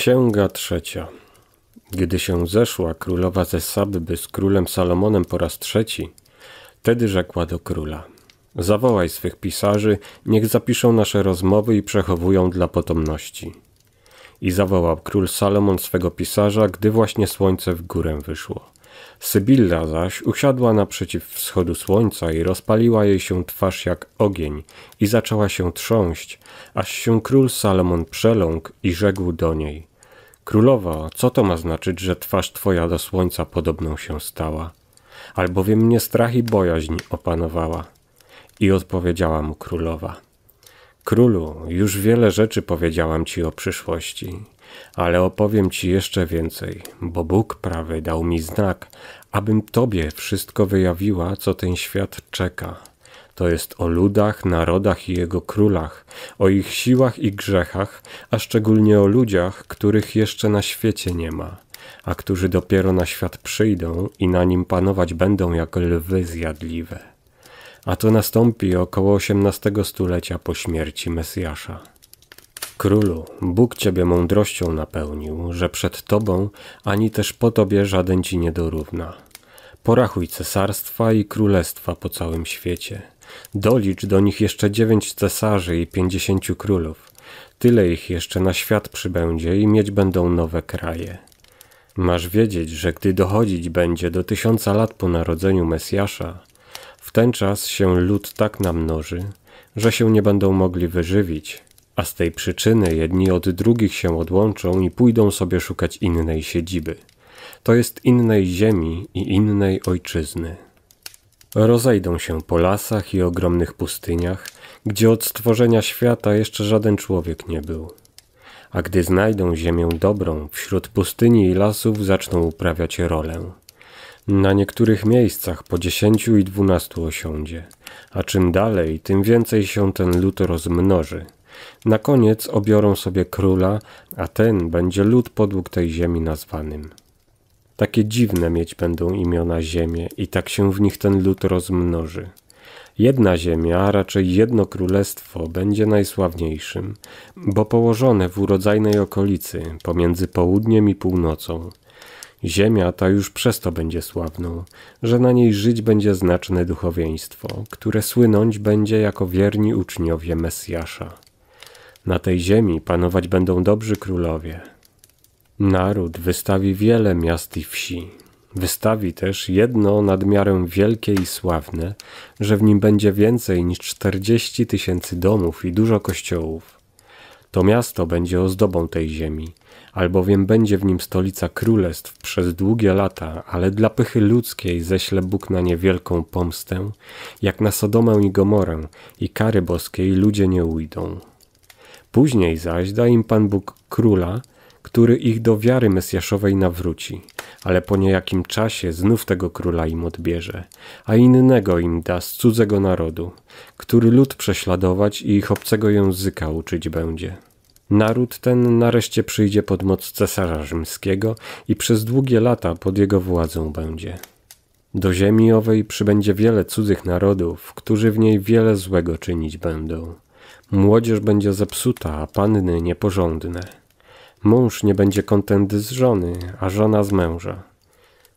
Księga trzecia. Gdy się zeszła królowa ze Sabby z królem Salomonem po raz trzeci, wtedy rzekła do króla: Zawołaj swych pisarzy, niech zapiszą nasze rozmowy i przechowują dla potomności. I zawołał król Salomon swego pisarza, gdy właśnie słońce w górę wyszło. Sybilla zaś usiadła naprzeciw wschodu słońca i rozpaliła jej się twarz jak ogień i zaczęła się trząść, aż się król Salomon przeląkł i rzekł do niej Królowo, co to ma znaczyć, że twarz twoja do słońca podobną się stała? Albowiem mnie strach i bojaźń opanowała. I odpowiedziała mu królowa. Królu, już wiele rzeczy powiedziałam ci o przyszłości, ale opowiem ci jeszcze więcej, bo Bóg prawy dał mi znak, abym tobie wszystko wyjawiła, co ten świat czeka to jest o ludach, narodach i jego królach, o ich siłach i grzechach, a szczególnie o ludziach, których jeszcze na świecie nie ma, a którzy dopiero na świat przyjdą i na nim panować będą jak lwy zjadliwe. A to nastąpi około XVIII stulecia po śmierci Mesjasza. Królu, Bóg Ciebie mądrością napełnił, że przed Tobą ani też po Tobie żaden Ci nie dorówna. Porachuj cesarstwa i królestwa po całym świecie. Dolicz do nich jeszcze dziewięć cesarzy i pięćdziesięciu królów. Tyle ich jeszcze na świat przybędzie i mieć będą nowe kraje. Masz wiedzieć, że gdy dochodzić będzie do tysiąca lat po narodzeniu Mesjasza, w ten czas się lud tak namnoży, że się nie będą mogli wyżywić, a z tej przyczyny jedni od drugich się odłączą i pójdą sobie szukać innej siedziby. To jest innej ziemi i innej ojczyzny. Rozejdą się po lasach i ogromnych pustyniach, gdzie od stworzenia świata jeszcze żaden człowiek nie był. A gdy znajdą ziemię dobrą, wśród pustyni i lasów zaczną uprawiać rolę. Na niektórych miejscach po dziesięciu i dwunastu osiądzie, a czym dalej, tym więcej się ten lud rozmnoży. Na koniec obiorą sobie króla, a ten będzie lud podług tej ziemi nazwanym. Takie dziwne mieć będą imiona ziemie i tak się w nich ten lud rozmnoży. Jedna ziemia, a raczej jedno królestwo, będzie najsławniejszym, bo położone w urodzajnej okolicy, pomiędzy południem i północą. Ziemia ta już przez to będzie sławną, że na niej żyć będzie znaczne duchowieństwo, które słynąć będzie jako wierni uczniowie Mesjasza. Na tej ziemi panować będą dobrzy królowie, Naród wystawi wiele miast i wsi. Wystawi też jedno nadmiarę wielkie i sławne, że w nim będzie więcej niż czterdzieści tysięcy domów i dużo kościołów. To miasto będzie ozdobą tej ziemi, albowiem będzie w nim stolica królestw przez długie lata, ale dla pychy ludzkiej ześle Bóg na nie wielką pomstę, jak na Sodomę i Gomorę i kary boskiej ludzie nie ujdą. Później zaś da im Pan Bóg króla, który ich do wiary mesjaszowej nawróci, ale po niejakim czasie znów tego króla im odbierze, a innego im da z cudzego narodu, który lud prześladować i ich obcego języka uczyć będzie. Naród ten nareszcie przyjdzie pod moc cesarza rzymskiego i przez długie lata pod jego władzą będzie. Do ziemi owej przybędzie wiele cudzych narodów, którzy w niej wiele złego czynić będą. Młodzież będzie zepsuta, a panny nieporządne. Mąż nie będzie kontendy z żony, a żona z męża.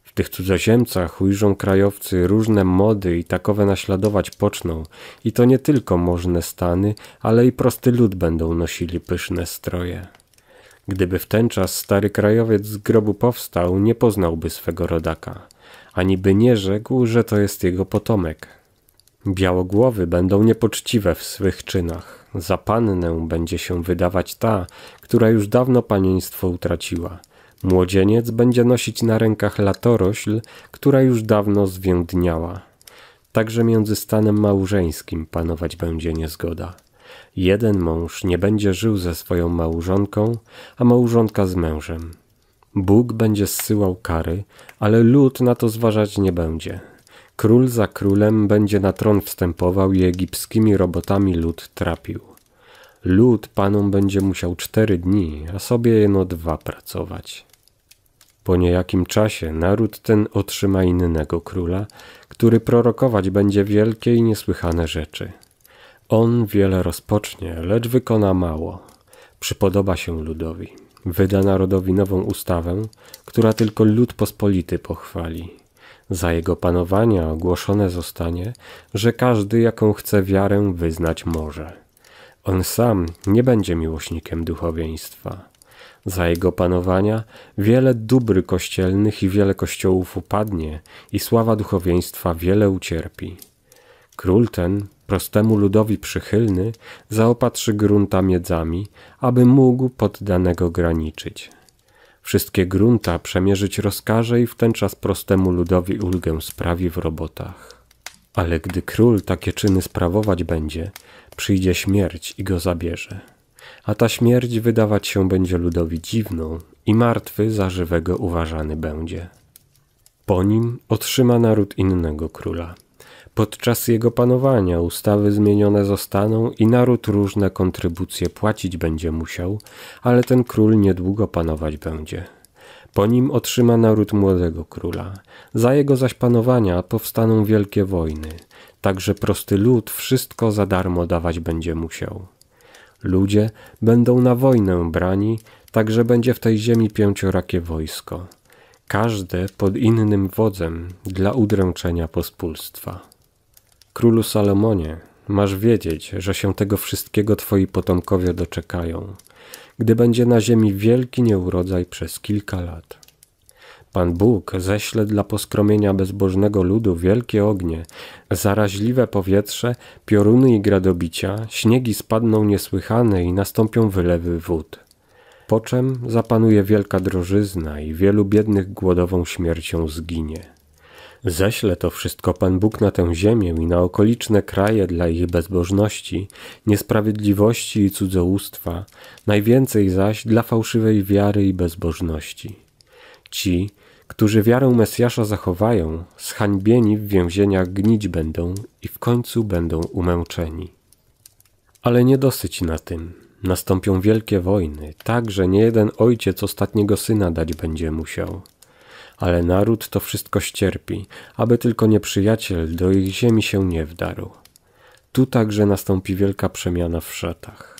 W tych cudzoziemcach ujrzą krajowcy różne mody i takowe naśladować poczną. I to nie tylko możne stany, ale i prosty lud będą nosili pyszne stroje. Gdyby w ten czas stary krajowiec z grobu powstał, nie poznałby swego rodaka, ani by nie rzekł, że to jest jego potomek. Białogłowy będą niepoczciwe w swych czynach. Za pannę będzie się wydawać ta, która już dawno panieństwo utraciła. Młodzieniec będzie nosić na rękach latorośl, która już dawno zwiędniała. Także między stanem małżeńskim panować będzie niezgoda. Jeden mąż nie będzie żył ze swoją małżonką, a małżonka z mężem. Bóg będzie zsyłał kary, ale lud na to zważać nie będzie. Król za królem będzie na tron wstępował i egipskimi robotami lud trapił. Lud panom będzie musiał cztery dni, a sobie jeno dwa pracować. Po niejakim czasie naród ten otrzyma innego króla, który prorokować będzie wielkie i niesłychane rzeczy. On wiele rozpocznie, lecz wykona mało. Przypodoba się ludowi. Wyda narodowi nową ustawę, która tylko lud pospolity pochwali. Za jego panowania ogłoszone zostanie, że każdy jaką chce wiarę wyznać może. On sam nie będzie miłośnikiem duchowieństwa. Za jego panowania wiele dóbr kościelnych i wiele kościołów upadnie i sława duchowieństwa wiele ucierpi. Król ten, prostemu ludowi przychylny, zaopatrzy grunta miedzami, aby mógł poddanego graniczyć. Wszystkie grunta przemierzyć rozkaże i wtenczas prostemu ludowi ulgę sprawi w robotach. Ale gdy król takie czyny sprawować będzie, przyjdzie śmierć i go zabierze. A ta śmierć wydawać się będzie ludowi dziwną i martwy za żywego uważany będzie. Po nim otrzyma naród innego króla, Podczas jego panowania ustawy zmienione zostaną i naród różne kontrybucje płacić będzie musiał, ale ten król niedługo panować będzie. Po nim otrzyma naród młodego króla. Za jego zaś panowania powstaną wielkie wojny, także prosty lud wszystko za darmo dawać będzie musiał. Ludzie będą na wojnę brani, także będzie w tej ziemi pięciorakie wojsko, każde pod innym wodzem dla udręczenia pospólstwa. Królu Salomonie, masz wiedzieć, że się tego wszystkiego twoi potomkowie doczekają, gdy będzie na ziemi wielki nieurodzaj przez kilka lat. Pan Bóg ześle dla poskromienia bezbożnego ludu wielkie ognie, zaraźliwe powietrze, pioruny i gradobicia, śniegi spadną niesłychane i nastąpią wylewy wód. Po czym zapanuje wielka drożyzna i wielu biednych głodową śmiercią zginie. Ześle to wszystko Pan Bóg na tę ziemię i na okoliczne kraje dla ich bezbożności, niesprawiedliwości i cudzołóstwa, najwięcej zaś dla fałszywej wiary i bezbożności. Ci, którzy wiarę Mesjasza zachowają, zhańbieni w więzieniach gnić będą i w końcu będą umęczeni. Ale nie dosyć na tym. Nastąpią wielkie wojny, tak że niejeden ojciec ostatniego syna dać będzie musiał ale naród to wszystko ścierpi, aby tylko nieprzyjaciel do ich ziemi się nie wdarł. Tu także nastąpi wielka przemiana w szatach.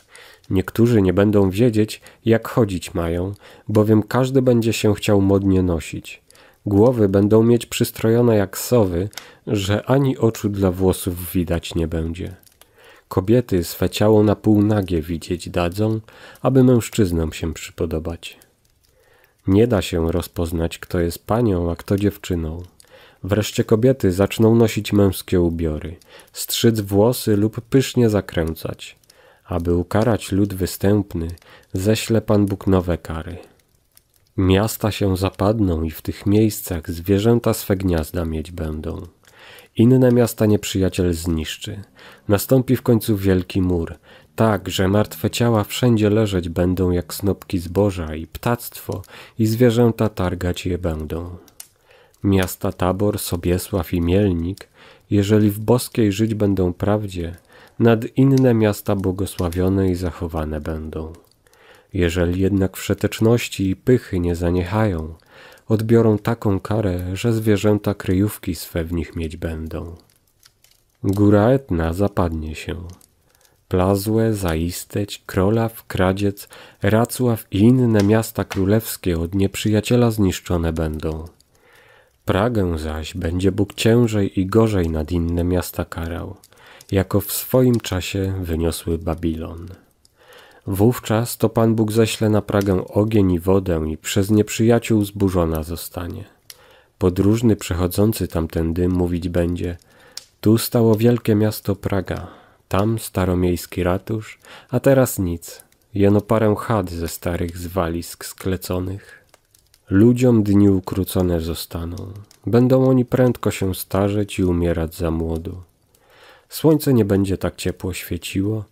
Niektórzy nie będą wiedzieć, jak chodzić mają, bowiem każdy będzie się chciał modnie nosić. Głowy będą mieć przystrojone jak sowy, że ani oczu dla włosów widać nie będzie. Kobiety swe ciało na pół nagie widzieć dadzą, aby mężczyznom się przypodobać. Nie da się rozpoznać, kto jest panią, a kto dziewczyną. Wreszcie kobiety zaczną nosić męskie ubiory, strzyc włosy lub pysznie zakręcać. Aby ukarać lud występny, ześle Pan Bóg nowe kary. Miasta się zapadną i w tych miejscach zwierzęta swe gniazda mieć będą. Inne miasta nieprzyjaciel zniszczy. Nastąpi w końcu wielki mur, tak, że martwe ciała wszędzie leżeć będą jak snopki zboża i ptactwo, i zwierzęta targać je będą. Miasta Tabor, Sobiesław i Mielnik, jeżeli w boskiej żyć będą prawdzie, nad inne miasta błogosławione i zachowane będą. Jeżeli jednak wszeteczności i pychy nie zaniechają, odbiorą taką karę, że zwierzęta kryjówki swe w nich mieć będą. Góra Etna zapadnie się. Plazłę, Zaisteć, Krolaw, Kradziec, Racław i inne miasta królewskie od nieprzyjaciela zniszczone będą. Pragę zaś będzie Bóg ciężej i gorzej nad inne miasta karał, jako w swoim czasie wyniosły Babilon. Wówczas to Pan Bóg ześle na Pragę ogień i wodę i przez nieprzyjaciół zburzona zostanie. Podróżny przechodzący tamtędy mówić będzie – tu stało wielkie miasto Praga, tam staromiejski ratusz, a teraz nic, jeno parę chat ze starych zwalisk skleconych. Ludziom dni ukrócone zostaną, będą oni prędko się starzeć i umierać za młodu. Słońce nie będzie tak ciepło świeciło,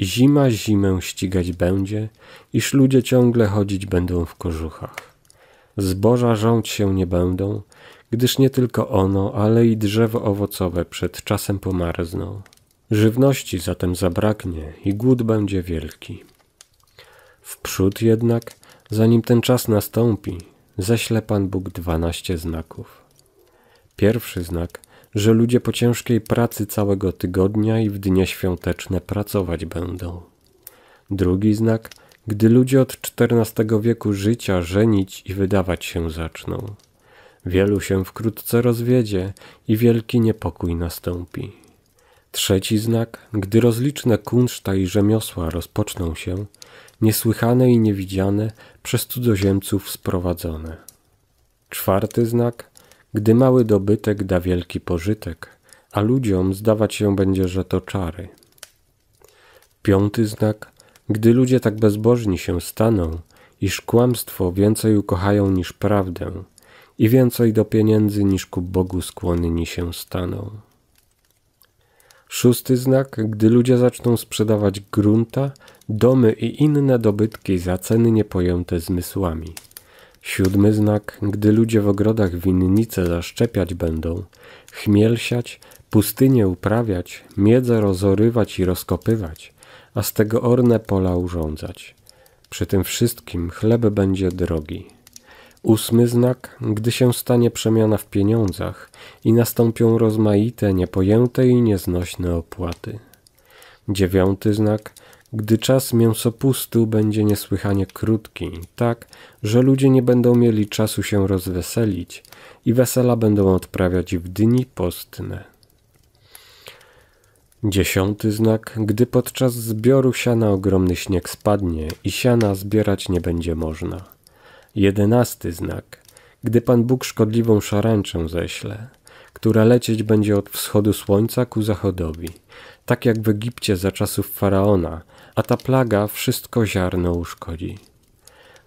zima zimę ścigać będzie, iż ludzie ciągle chodzić będą w kożuchach. Zboża rządź się nie będą, gdyż nie tylko ono, ale i drzewo owocowe przed czasem pomarzną. Żywności zatem zabraknie i głód będzie wielki. Wprzód jednak, zanim ten czas nastąpi, ześle Pan Bóg dwanaście znaków. Pierwszy znak, że ludzie po ciężkiej pracy całego tygodnia i w dnie świąteczne pracować będą. Drugi znak, gdy ludzie od XIV wieku życia żenić i wydawać się zaczną. Wielu się wkrótce rozwiedzie i wielki niepokój nastąpi. Trzeci znak, gdy rozliczne kunszta i rzemiosła rozpoczną się, niesłychane i niewidziane przez cudzoziemców sprowadzone. Czwarty znak, gdy mały dobytek da wielki pożytek, a ludziom zdawać się będzie, że to czary. Piąty znak, gdy ludzie tak bezbożni się staną, iż kłamstwo więcej ukochają niż prawdę i więcej do pieniędzy niż ku Bogu skłonni się staną. Szósty znak, gdy ludzie zaczną sprzedawać grunta, domy i inne dobytki za ceny niepojęte zmysłami. Siódmy znak, gdy ludzie w ogrodach winnice zaszczepiać będą, chmielsiać, pustynie pustynię uprawiać, miedzę rozorywać i rozkopywać, a z tego orne pola urządzać. Przy tym wszystkim chleb będzie drogi. Ósmy znak, gdy się stanie przemiana w pieniądzach i nastąpią rozmaite, niepojęte i nieznośne opłaty. Dziewiąty znak, gdy czas mięsopustu będzie niesłychanie krótki, tak, że ludzie nie będą mieli czasu się rozweselić i wesela będą odprawiać w dni postne. Dziesiąty znak, gdy podczas zbioru siana ogromny śnieg spadnie i siana zbierać nie będzie można. Jedenasty znak. Gdy Pan Bóg szkodliwą szarańczę ześle, która lecieć będzie od wschodu słońca ku zachodowi, tak jak w Egipcie za czasów faraona, a ta plaga wszystko ziarno uszkodzi.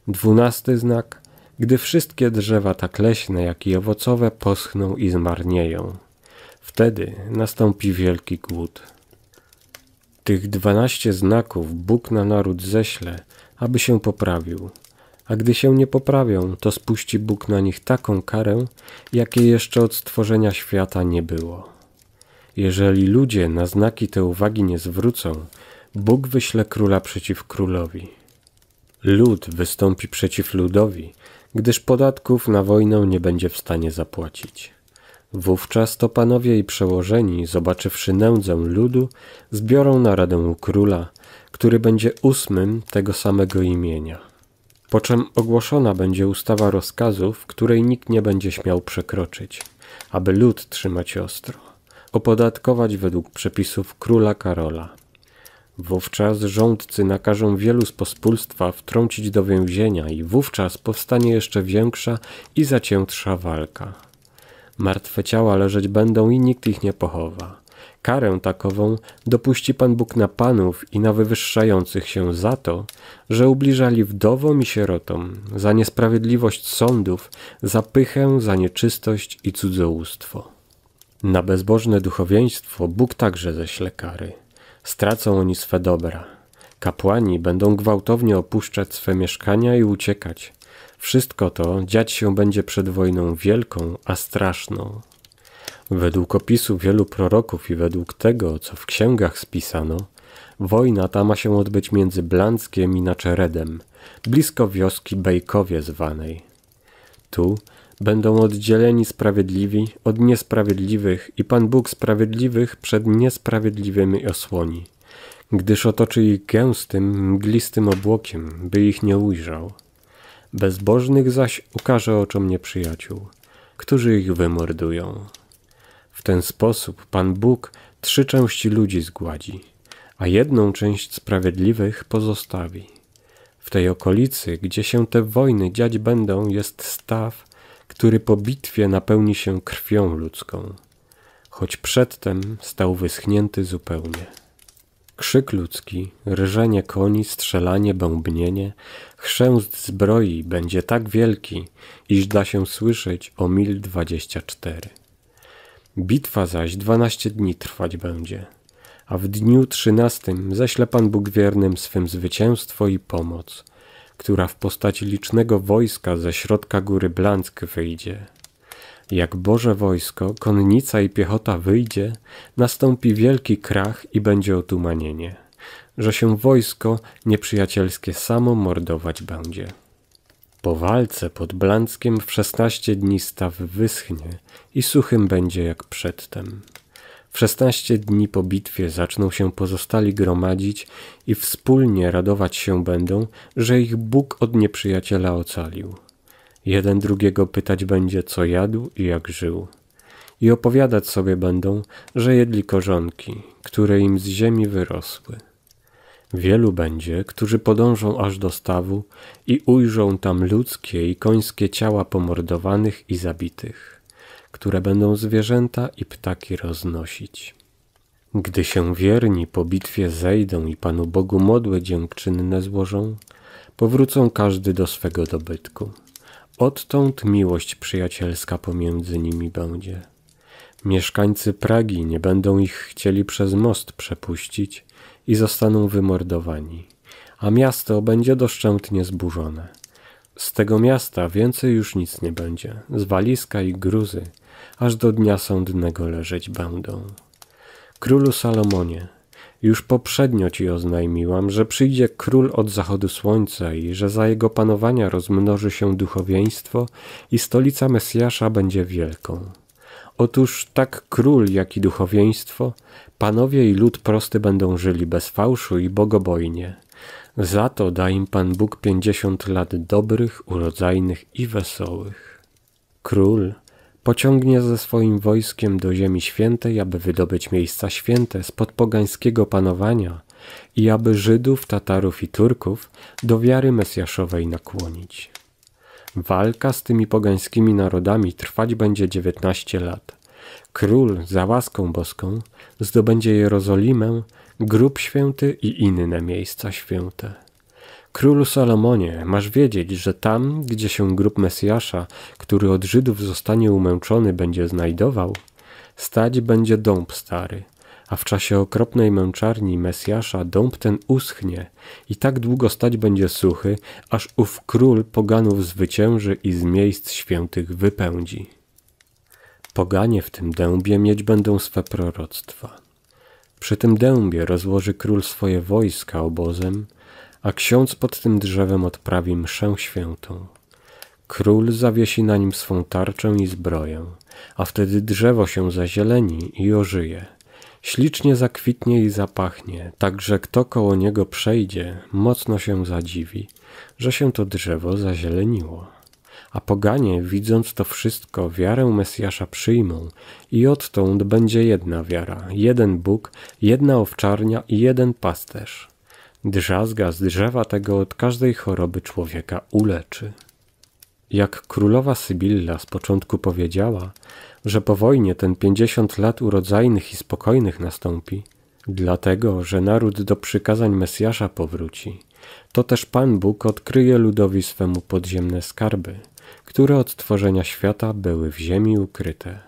Dwunasty znak. Gdy wszystkie drzewa tak leśne, jak i owocowe poschną i zmarnieją, wtedy nastąpi wielki głód. Tych dwanaście znaków Bóg na naród ześle, aby się poprawił, a gdy się nie poprawią, to spuści Bóg na nich taką karę, jakiej jeszcze od stworzenia świata nie było. Jeżeli ludzie na znaki te uwagi nie zwrócą, Bóg wyśle króla przeciw królowi. Lud wystąpi przeciw ludowi, gdyż podatków na wojnę nie będzie w stanie zapłacić. Wówczas to panowie i przełożeni, zobaczywszy nędzę ludu, zbiorą naradę u króla, który będzie ósmym tego samego imienia po czym ogłoszona będzie ustawa rozkazów, której nikt nie będzie śmiał przekroczyć, aby lud trzymać ostro, opodatkować według przepisów króla Karola. Wówczas rządcy nakażą wielu z pospólstwa wtrącić do więzienia i wówczas powstanie jeszcze większa i zaciętsza walka. Martwe ciała leżeć będą i nikt ich nie pochowa. Karę takową dopuści Pan Bóg na panów i na wywyższających się za to, że ubliżali wdowom i sierotom, za niesprawiedliwość sądów, za pychę, za nieczystość i cudzołóstwo. Na bezbożne duchowieństwo Bóg także ześle kary. Stracą oni swe dobra. Kapłani będą gwałtownie opuszczać swe mieszkania i uciekać. Wszystko to dziać się będzie przed wojną wielką, a straszną, Według opisu wielu proroków i według tego, co w księgach spisano, wojna ta ma się odbyć między Blanckiem i Naczeredem, blisko wioski Bejkowie zwanej. Tu będą oddzieleni sprawiedliwi od niesprawiedliwych i Pan Bóg sprawiedliwych przed niesprawiedliwymi osłoni, gdyż otoczy ich gęstym, mglistym obłokiem, by ich nie ujrzał. Bezbożnych zaś ukaże oczom nieprzyjaciół, którzy ich wymordują. W ten sposób Pan Bóg trzy części ludzi zgładzi, a jedną część sprawiedliwych pozostawi. W tej okolicy, gdzie się te wojny dziać będą, jest staw, który po bitwie napełni się krwią ludzką, choć przedtem stał wyschnięty zupełnie. Krzyk ludzki, rżenie koni, strzelanie, bębnienie, chrzęst zbroi będzie tak wielki, iż da się słyszeć o mil dwadzieścia cztery. Bitwa zaś dwanaście dni trwać będzie, a w dniu trzynastym ześle Pan Bóg wiernym swym zwycięstwo i pomoc, która w postaci licznego wojska ze środka góry Blansk wyjdzie. Jak Boże wojsko, konnica i piechota wyjdzie, nastąpi wielki krach i będzie otumanienie, że się wojsko nieprzyjacielskie samo mordować będzie. Po walce pod Blanckiem w szesnaście dni staw wyschnie i suchym będzie jak przedtem. W szesnaście dni po bitwie zaczną się pozostali gromadzić i wspólnie radować się będą, że ich Bóg od nieprzyjaciela ocalił. Jeden drugiego pytać będzie, co jadł i jak żył. I opowiadać sobie będą, że jedli korzonki, które im z ziemi wyrosły. Wielu będzie, którzy podążą aż do stawu i ujrzą tam ludzkie i końskie ciała pomordowanych i zabitych, które będą zwierzęta i ptaki roznosić. Gdy się wierni po bitwie zejdą i Panu Bogu modłę dziękczynne złożą, powrócą każdy do swego dobytku. Odtąd miłość przyjacielska pomiędzy nimi będzie. Mieszkańcy Pragi nie będą ich chcieli przez most przepuścić i zostaną wymordowani, a miasto będzie doszczętnie zburzone. Z tego miasta więcej już nic nie będzie, z walizka i gruzy, aż do dnia sądnego leżeć będą. Królu Salomonie, już poprzednio ci oznajmiłam, że przyjdzie król od zachodu słońca i że za jego panowania rozmnoży się duchowieństwo i stolica Mesjasza będzie wielką. Otóż tak król, jak i duchowieństwo, panowie i lud prosty będą żyli bez fałszu i bogobojnie. Za to da im Pan Bóg pięćdziesiąt lat dobrych, urodzajnych i wesołych. Król pociągnie ze swoim wojskiem do Ziemi Świętej, aby wydobyć miejsca święte spod pogańskiego panowania i aby Żydów, Tatarów i Turków do wiary Mesjaszowej nakłonić. Walka z tymi pogańskimi narodami trwać będzie 19 lat. Król za łaską boską zdobędzie Jerozolimę, grób święty i inne miejsca święte. Królu Salomonie, masz wiedzieć, że tam, gdzie się grób Mesjasza, który od Żydów zostanie umęczony, będzie znajdował, stać będzie dąb stary – a w czasie okropnej męczarni Mesjasza dąb ten uschnie i tak długo stać będzie suchy, aż ów król poganów zwycięży i z miejsc świętych wypędzi. Poganie w tym dębie mieć będą swe proroctwa. Przy tym dębie rozłoży król swoje wojska obozem, a ksiądz pod tym drzewem odprawi mszę świętą. Król zawiesi na nim swą tarczę i zbroję, a wtedy drzewo się zazieleni i ożyje – Ślicznie zakwitnie i zapachnie, tak że kto koło niego przejdzie, mocno się zadziwi, że się to drzewo zazieleniło. A poganie, widząc to wszystko, wiarę Mesjasza przyjmą i odtąd będzie jedna wiara, jeden Bóg, jedna owczarnia i jeden pasterz. Drzazga z drzewa tego od każdej choroby człowieka uleczy. Jak królowa Sybilla z początku powiedziała, że po wojnie ten pięćdziesiąt lat urodzajnych i spokojnych nastąpi, dlatego, że naród do przykazań Mesjasza powróci. To też Pan Bóg odkryje ludowi swemu podziemne skarby, które od tworzenia świata były w ziemi ukryte.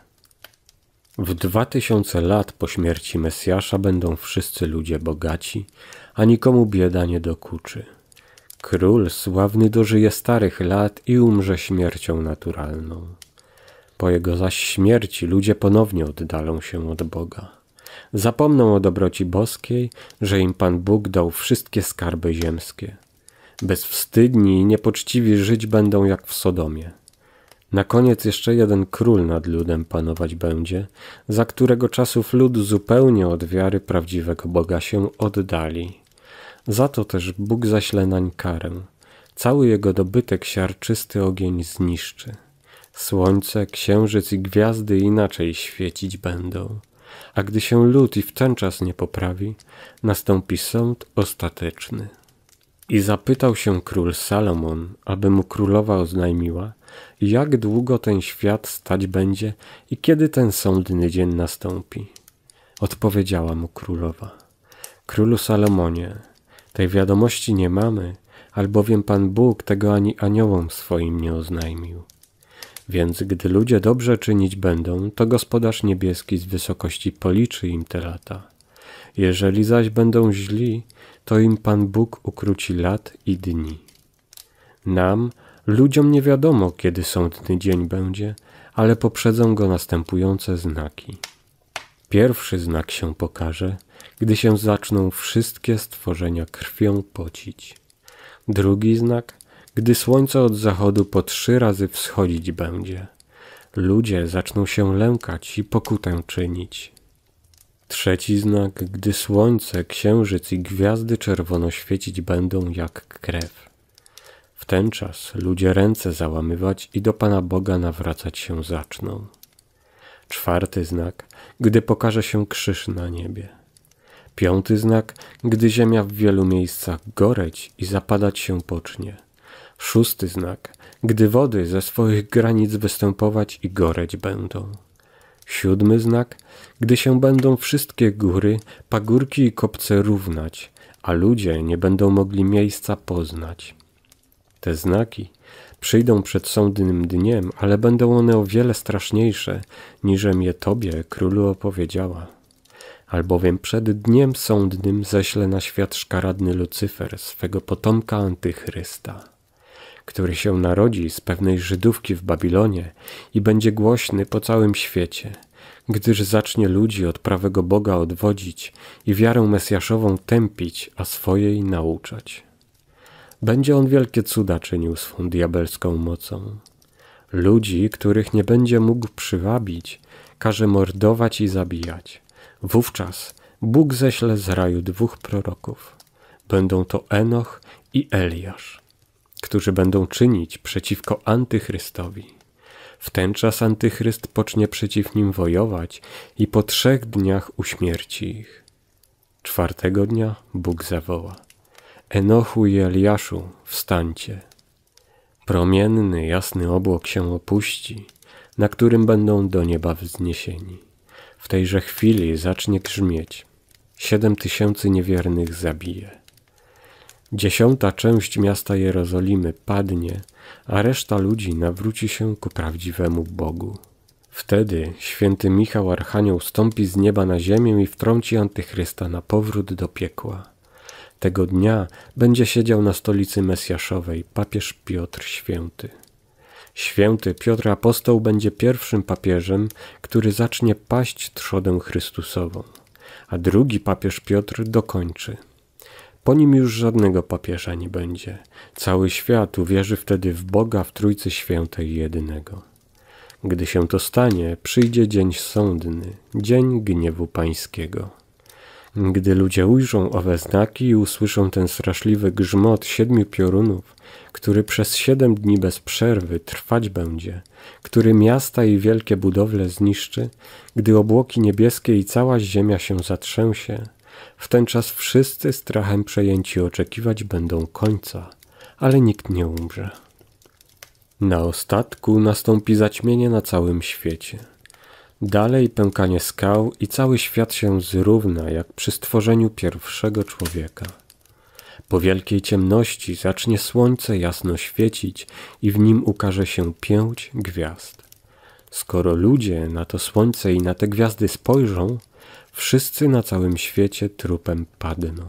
W dwa tysiące lat po śmierci Mesjasza będą wszyscy ludzie bogaci, a nikomu bieda nie dokuczy. Król sławny dożyje starych lat i umrze śmiercią naturalną. Po jego zaś śmierci ludzie ponownie oddalą się od Boga. Zapomną o dobroci boskiej, że im Pan Bóg dał wszystkie skarby ziemskie. Bezwstydni i niepoczciwi żyć będą jak w Sodomie. Na koniec jeszcze jeden król nad ludem panować będzie, za którego czasów lud zupełnie od wiary prawdziwego Boga się oddali. Za to też Bóg zaśle nań karę. Cały jego dobytek siarczysty ogień zniszczy. Słońce, księżyc i gwiazdy inaczej świecić będą. A gdy się lud i w ten czas nie poprawi, nastąpi sąd ostateczny. I zapytał się król Salomon, aby mu królowa oznajmiła, jak długo ten świat stać będzie i kiedy ten sądny dzień nastąpi. Odpowiedziała mu królowa: Królu Salomonie, tej wiadomości nie mamy, albowiem Pan Bóg tego ani aniołom swoim nie oznajmił. Więc gdy ludzie dobrze czynić będą, to gospodarz niebieski z wysokości policzy im te lata. Jeżeli zaś będą źli, to im Pan Bóg ukróci lat i dni. Nam, ludziom nie wiadomo, kiedy sądny dzień będzie, ale poprzedzą go następujące znaki. Pierwszy znak się pokaże, gdy się zaczną wszystkie stworzenia krwią pocić. Drugi znak, gdy słońce od zachodu po trzy razy wschodzić będzie. Ludzie zaczną się lękać i pokutę czynić. Trzeci znak, gdy słońce, księżyc i gwiazdy czerwono świecić będą jak krew. W ten czas ludzie ręce załamywać i do Pana Boga nawracać się zaczną. Czwarty znak, gdy pokaże się krzyż na niebie. Piąty znak, gdy ziemia w wielu miejscach goreć i zapadać się pocznie. Szósty znak, gdy wody ze swoich granic występować i goreć będą. Siódmy znak, gdy się będą wszystkie góry, pagórki i kopce równać, a ludzie nie będą mogli miejsca poznać. Te znaki przyjdą przed sądnym dniem, ale będą one o wiele straszniejsze, niżem je Tobie, królu, opowiedziała. Albowiem przed dniem sądnym ześle na świat szkaradny Lucyfer, swego potomka antychrysta który się narodzi z pewnej Żydówki w Babilonie i będzie głośny po całym świecie, gdyż zacznie ludzi od prawego Boga odwodzić i wiarę mesjaszową tępić, a swojej nauczać. Będzie on wielkie cuda czynił swą diabelską mocą. Ludzi, których nie będzie mógł przywabić, każe mordować i zabijać. Wówczas Bóg ześle z raju dwóch proroków. Będą to Enoch i Eliasz którzy będą czynić przeciwko antychrystowi. Wtenczas antychryst pocznie przeciw nim wojować i po trzech dniach uśmierci ich. Czwartego dnia Bóg zawoła: Enochu i Eliaszu, wstańcie. Promienny, jasny obłok się opuści, na którym będą do nieba wzniesieni. W tejże chwili zacznie grzmieć. Siedem tysięcy niewiernych zabije. Dziesiąta część miasta Jerozolimy padnie, a reszta ludzi nawróci się ku prawdziwemu Bogu. Wtedy święty Michał Archanioł stąpi z nieba na ziemię i wtrąci antychrysta na powrót do piekła. Tego dnia będzie siedział na stolicy Mesjaszowej papież Piotr Święty. Święty Piotr Apostoł będzie pierwszym papieżem, który zacznie paść trzodę Chrystusową, a drugi papież Piotr dokończy – po nim już żadnego papieża nie będzie. Cały świat uwierzy wtedy w Boga w Trójcy Świętej Jedynego. Gdy się to stanie, przyjdzie dzień sądny, dzień gniewu pańskiego. Gdy ludzie ujrzą owe znaki i usłyszą ten straszliwy grzmot siedmiu piorunów, który przez siedem dni bez przerwy trwać będzie, który miasta i wielkie budowle zniszczy, gdy obłoki niebieskie i cała ziemia się zatrzęsie, Wtenczas wszyscy strachem przejęci oczekiwać będą końca, ale nikt nie umrze. Na ostatku nastąpi zaćmienie na całym świecie. Dalej pękanie skał i cały świat się zrówna jak przy stworzeniu pierwszego człowieka. Po wielkiej ciemności zacznie słońce jasno świecić i w nim ukaże się pięć gwiazd. Skoro ludzie na to słońce i na te gwiazdy spojrzą, wszyscy na całym świecie trupem padną.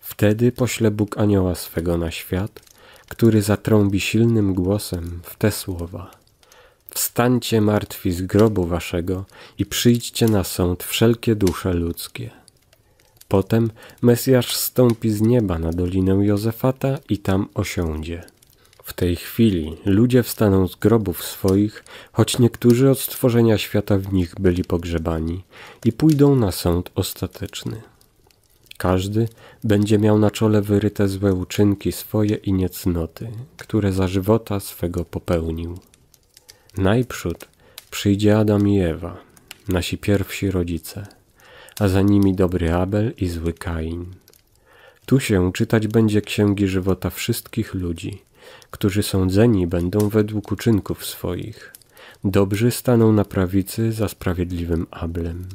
Wtedy pośle Bóg anioła swego na świat, który zatrąbi silnym głosem w te słowa. Wstańcie martwi z grobu waszego i przyjdźcie na sąd wszelkie dusze ludzkie. Potem Mesjasz stąpi z nieba na dolinę Józefata i tam osiądzie. W tej chwili ludzie wstaną z grobów swoich, choć niektórzy od stworzenia świata w nich byli pogrzebani, i pójdą na sąd ostateczny. Każdy będzie miał na czole wyryte złe uczynki swoje i niecnoty, które za żywota swego popełnił. Najprzód przyjdzie Adam i Ewa, nasi pierwsi rodzice, a za nimi dobry Abel i zły Kain. Tu się czytać będzie księgi żywota wszystkich ludzi którzy sądzeni będą według uczynków swoich. Dobrzy staną na prawicy za sprawiedliwym Ablem,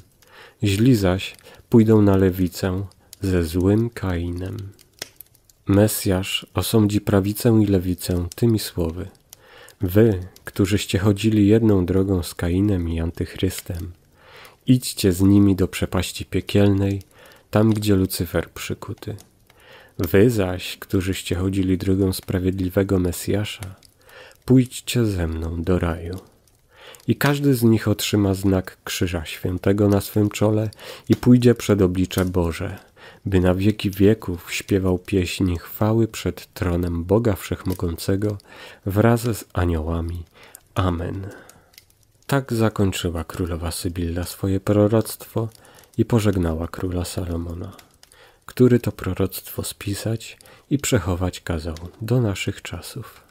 źli zaś pójdą na lewicę ze złym Kainem. Mesjasz osądzi prawicę i lewicę tymi słowy. Wy, którzyście chodzili jedną drogą z Kainem i Antychrystem, idźcie z nimi do przepaści piekielnej, tam gdzie Lucyfer przykuty. Wy zaś, którzyście chodzili drogą sprawiedliwego Mesjasza, pójdźcie ze mną do raju. I każdy z nich otrzyma znak Krzyża Świętego na swym czole i pójdzie przed oblicze Boże, by na wieki wieków śpiewał pieśni chwały przed tronem Boga Wszechmogącego wraz z aniołami. Amen. Tak zakończyła królowa Sybilla swoje proroctwo i pożegnała króla Salomona który to proroctwo spisać i przechować kazał do naszych czasów.